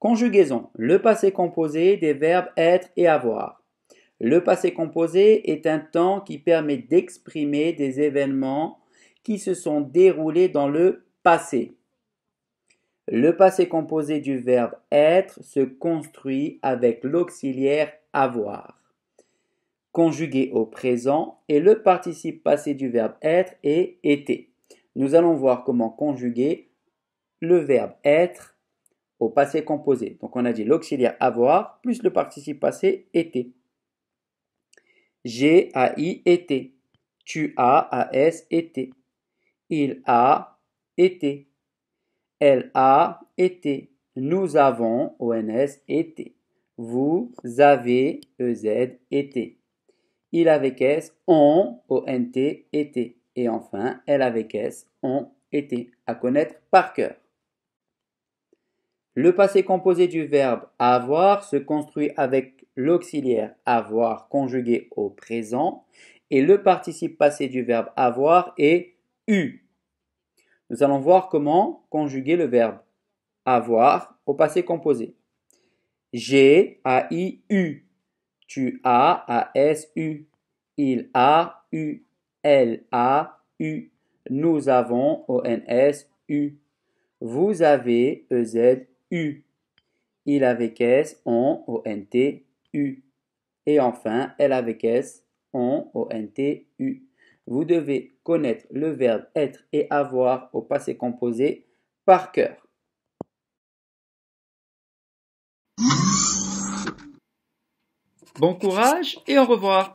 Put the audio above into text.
Conjugaison. Le passé composé des verbes être et avoir. Le passé composé est un temps qui permet d'exprimer des événements qui se sont déroulés dans le passé. Le passé composé du verbe être se construit avec l'auxiliaire avoir, conjugué au présent, et le participe passé du verbe être est été. Nous allons voir comment conjuguer le verbe être au passé composé. Donc on a dit l'auxiliaire avoir plus le participe passé été. J'ai, i été. Tu as, as été. Il a été. Elle a été. Nous avons, ONS, été. Vous avez, EZ, été. Il avait S, on, ONT, été. Et enfin, elle avec S, ont été, à connaître par cœur. Le passé composé du verbe avoir se construit avec l'auxiliaire avoir conjugué au présent et le participe passé du verbe avoir est eu nous allons voir comment conjuguer le verbe avoir au passé composé. J'ai, a, i, u. Tu as, a, s, u. Il a, u. Elle a, u. Nous avons, o, n, s, u. Vous avez, e, z, u. Il avec s, on, o, n, t, u. Et enfin, elle avec s, on, o, n, t, u. Vous devez connaître le verbe être et avoir au passé composé par cœur. Bon courage et au revoir